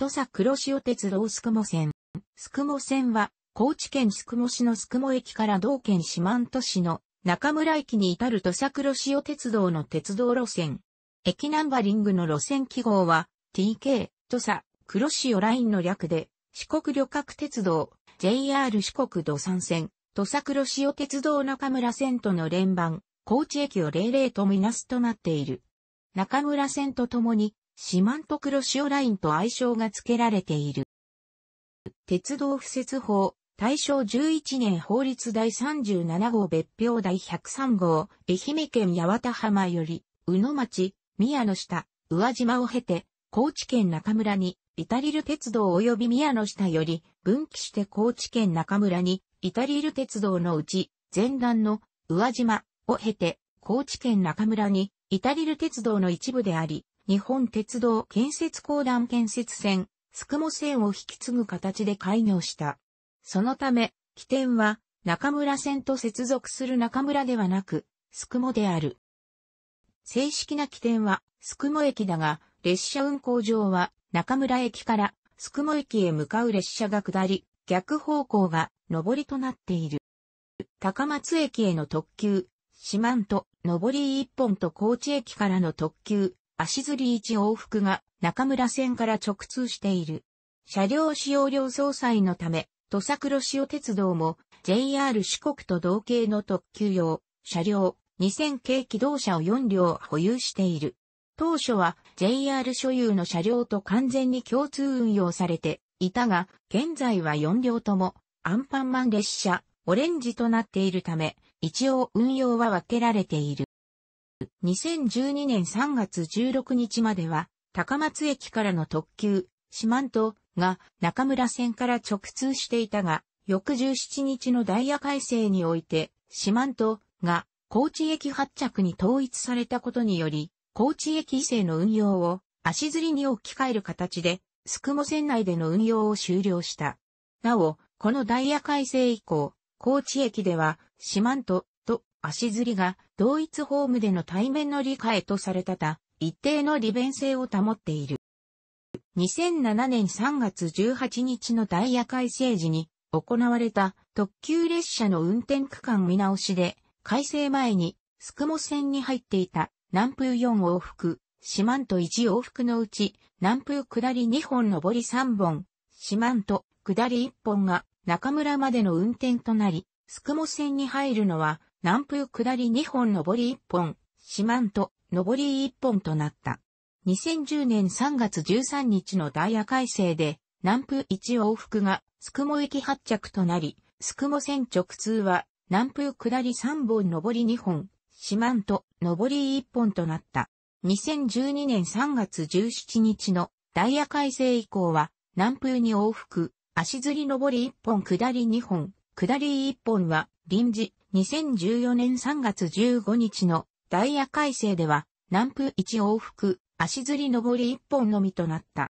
土佐黒潮鉄道宿毛線。宿毛線は、高知県宿毛市の宿毛駅から同県四万都市の中村駅に至る土佐黒潮鉄道の鉄道路線。駅ナンバリングの路線記号は、TK、土佐、黒潮ラインの略で、四国旅客鉄道、JR 四国土産線、土佐黒潮鉄道中村線との連番、高知駅を00とみなすとなっている。中村線とともに、四万十黒潮ラインと愛称が付けられている。鉄道敷設法、大正11年法律第37号別表第103号、愛媛県八幡浜より、宇野町、宮の下、宇和島を経て、高知県中村に、イタリル鉄道及び宮の下より、分岐して高知県中村に、イタリル鉄道のうち、前段の宇和島を経て、高知県中村に、イタリル鉄道の一部であり、日本鉄道建設公団建設線、宿毛線を引き継ぐ形で開業した。そのため、起点は中村線と接続する中村ではなく、宿毛である。正式な起点は宿毛駅だが、列車運行上は中村駅から宿毛駅へ向かう列車が下り、逆方向が上りとなっている。高松駅への特急、四万と上り一本と高知駅からの特急、足摺1往復が中村線から直通している。車両使用量総裁のため、土佐黒潮鉄道も JR 四国と同型の特急用、車両2000系機動車を4両保有している。当初は JR 所有の車両と完全に共通運用されていたが、現在は4両ともアンパンマン列車、オレンジとなっているため、一応運用は分けられている。2012年3月16日までは、高松駅からの特急、四万十が中村線から直通していたが、翌17日のダイヤ改正において、四万十が高知駅発着に統一されたことにより、高知駅以性の運用を足ずりに置き換える形で、宿毛線内での運用を終了した。なお、このダイヤ改正以降、高知駅では、四万十足ずりが同一ホームでの対面の理解とされたた、一定の利便性を保っている。2007年3月18日のダイヤ改正時に行われた特急列車の運転区間見直しで、改正前に、スクモ線に入っていた南風4往復、四万と1往復のうち、南風下り2本上り3本、四万と下り1本が中村までの運転となり、スクモ線に入るのは南風下り2本上り1本、四万と上り1本となった。2010年3月13日のダイヤ改正で、南風1往復が、スクモ駅発着となり、スクモ線直通は、南風下り3本上り2本、四万と上り1本となった。2012年3月17日のダイヤ改正以降は、南風に往復、足釣り上り1本下り2本、下り1本は臨時、2014年3月15日のダイヤ改正では、南風1往復、足ずり上り1本のみとなった。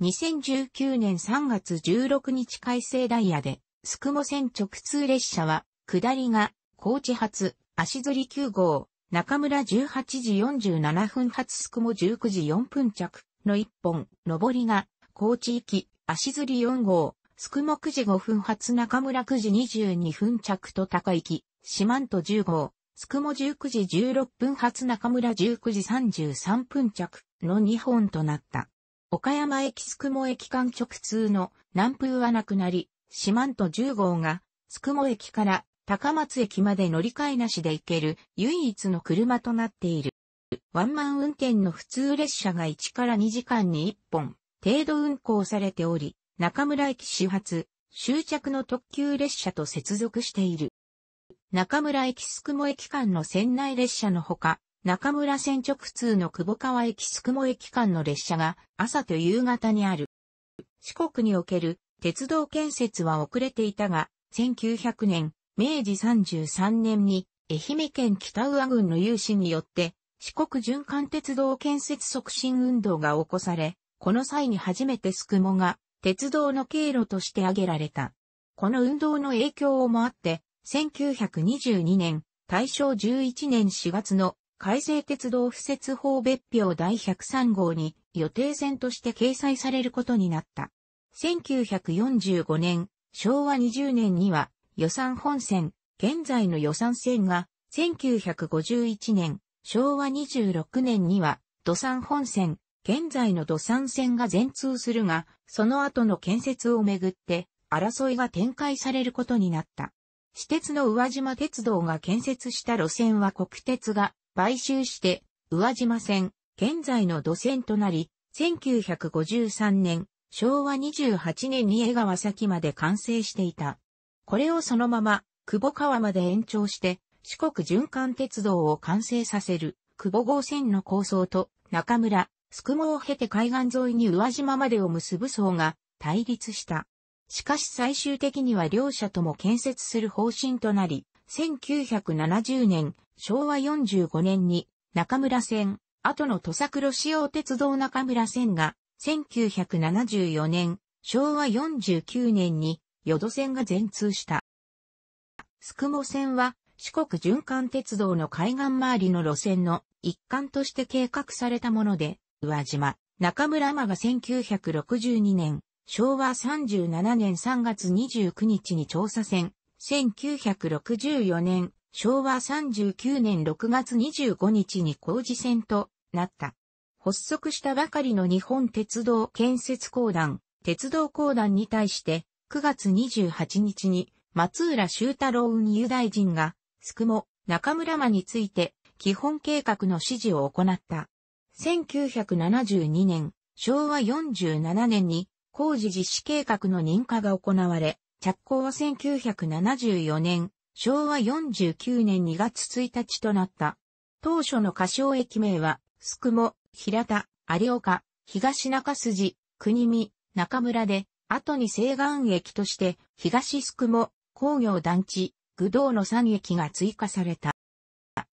2019年3月16日改正ダイヤで、スクモ線直通列車は、下りが、高知発、足ずり9号、中村18時47分発スクモ19時4分着の1本、上りが、高知行き、足ずり4号、宿目時5分発中村9時22分着と高行、き、四万と十0号、宿も19時16分発中村19時33分着の2本となった。岡山駅宿も駅間直通の南風はなくなり、四万と十号が、宿も駅から高松駅まで乗り換えなしで行ける唯一の車となっている。ワンマン運転の普通列車が1から2時間に1本程度運行されており、中村駅始発、終着の特急列車と接続している。中村駅宿も駅間の船内列車のほか、中村線直通の久保川駅宿も駅間の列車が朝と夕方にある。四国における鉄道建設は遅れていたが、1900年、明治33年に愛媛県北宇和郡の有志によって四国循環鉄道建設促進運動が起こされ、この際に初めて宿毛が鉄道の経路として挙げられた。この運動の影響をもあって、1922年、大正11年4月の改正鉄道不設法別表第103号に予定線として掲載されることになった。1945年、昭和20年には予算本線、現在の予算線が、1951年、昭和26年には、土産本線、現在の土産線が全通するが、その後の建設をめぐって、争いが展開されることになった。私鉄の宇和島鉄道が建設した路線は国鉄が買収して、宇和島線、現在の土線となり、1953年、昭和28年に江川崎まで完成していた。これをそのまま、久保川まで延長して、四国循環鉄道を完成させる、久保号線の構想と、中村、宿毛を経て海岸沿いに宇和島までを結ぶ層が対立した。しかし最終的には両者とも建設する方針となり、1970年、昭和45年に中村線、後の土佐黒潮鉄道中村線が、1974年、昭和49年に、淀線が全通した。宿毛線は、四国循環鉄道の海岸周りの路線の一環として計画されたもので、宇和島、中村間が1962年、昭和37年3月29日に調査船、1964年、昭和39年6月25日に工事船となった。発足したばかりの日本鉄道建設公団、鉄道公団に対して、9月28日に松浦修太郎運輸大臣が、宿も中村間について基本計画の指示を行った。1972年、昭和47年に工事実施計画の認可が行われ、着工は1974年、昭和49年2月1日となった。当初の歌唱駅名は、宿も、平田、有岡、東中筋、国見、中村で、後に西岸駅として、東宿も、工業団地、具道の3駅が追加された。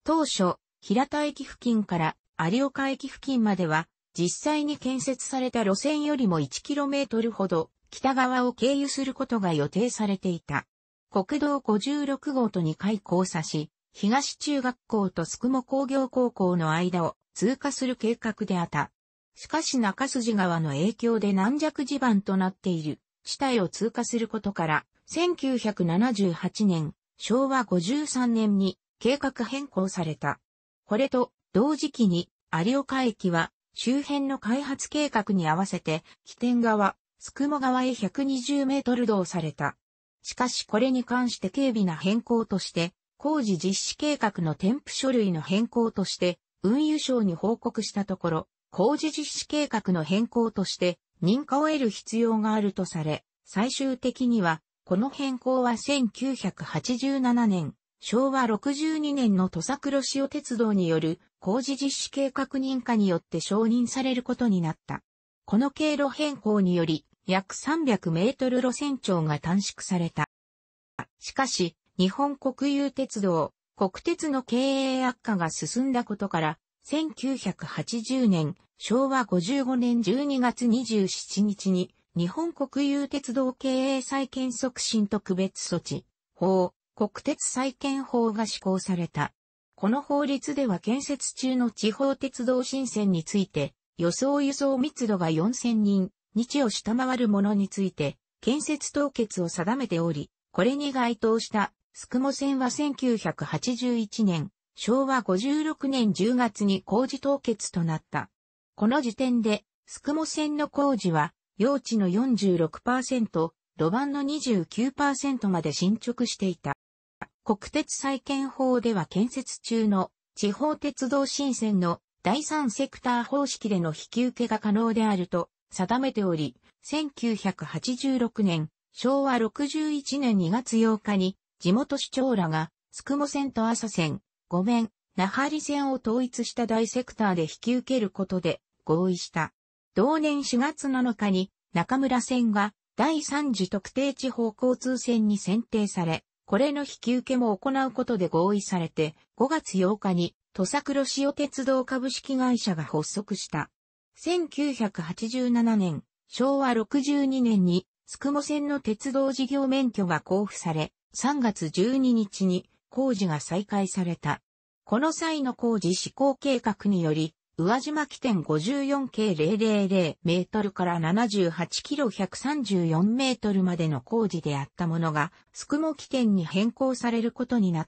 当初、平田駅付近から有岡駅付近までは、実際に建設された路線よりも 1km ほど北側を経由することが予定されていた。国道56号と2回交差し、東中学校と宿毛工業高校の間を通過する計画であった。しかし中筋川の影響で軟弱地盤となっている地帯を通過することから、1978年、昭和53年に計画変更された。これと同時期に有岡駅は周辺の開発計画に合わせて起点側、つくも側へ120メートル動された。しかしこれに関して軽微な変更として、工事実施計画の添付書類の変更として、運輸省に報告したところ、工事実施計画の変更として認可を得る必要があるとされ、最終的には、この変更は1987年、昭和62年の土佐黒潮鉄道による工事実施計画認可によって承認されることになった。この経路変更により、約300メートル路線長が短縮された。しかし、日本国有鉄道、国鉄の経営悪化が進んだことから、1980年、昭和55年12月27日に、日本国有鉄道経営再建促進特別措置、法、国鉄再建法が施行された。この法律では建設中の地方鉄道新線について、予想輸送密度が4000人、日を下回るものについて、建設凍結を定めており、これに該当した、宿毛線は1981年、昭和56年10月に工事凍結となった。この時点で、宿毛線の工事は、用地の46%、路盤の29%まで進捗していた。国鉄再建法では建設中の地方鉄道新線の第三セクター方式での引き受けが可能であると定めており、1986年、昭和61年2月8日に地元市長らが、つくも線と朝線、ごめん、那覇里線を統一した大セクターで引き受けることで合意した。同年4月7日に中村線が第3次特定地方交通線に選定され、これの引き受けも行うことで合意されて、5月8日に、土佐黒潮鉄道株式会社が発足した。1987年、昭和62年に、つくも線の鉄道事業免許が交付され、3月12日に工事が再開された。この際の工事施行計画により、宇和島起点 54K000 メートルから78キロ134メートルまでの工事であったものが、宿毛起点に変更されることになっ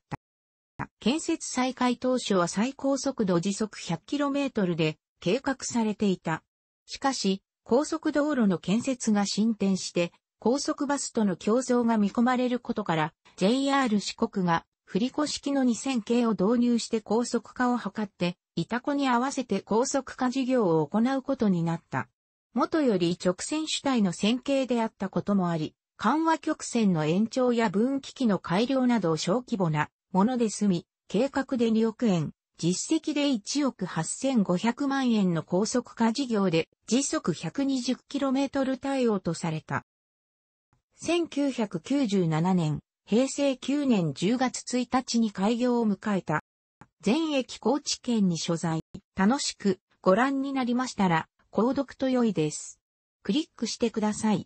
た。建設再開当初は最高速度時速 100km で計画されていた。しかし、高速道路の建設が進展して、高速バスとの競争が見込まれることから、JR 四国が振り子式の2000系を導入して高速化を図って、イタコに合わせて高速化事業を行うことになった。元より直線主体の線形であったこともあり、緩和曲線の延長や分岐器の改良など小規模なもので済み、計画で2億円、実績で1億8500万円の高速化事業で時速 120km 対応とされた。1997年、平成9年10月1日に開業を迎えた全駅高知県に所在。楽しくご覧になりましたら、購読と良いです。クリックしてください。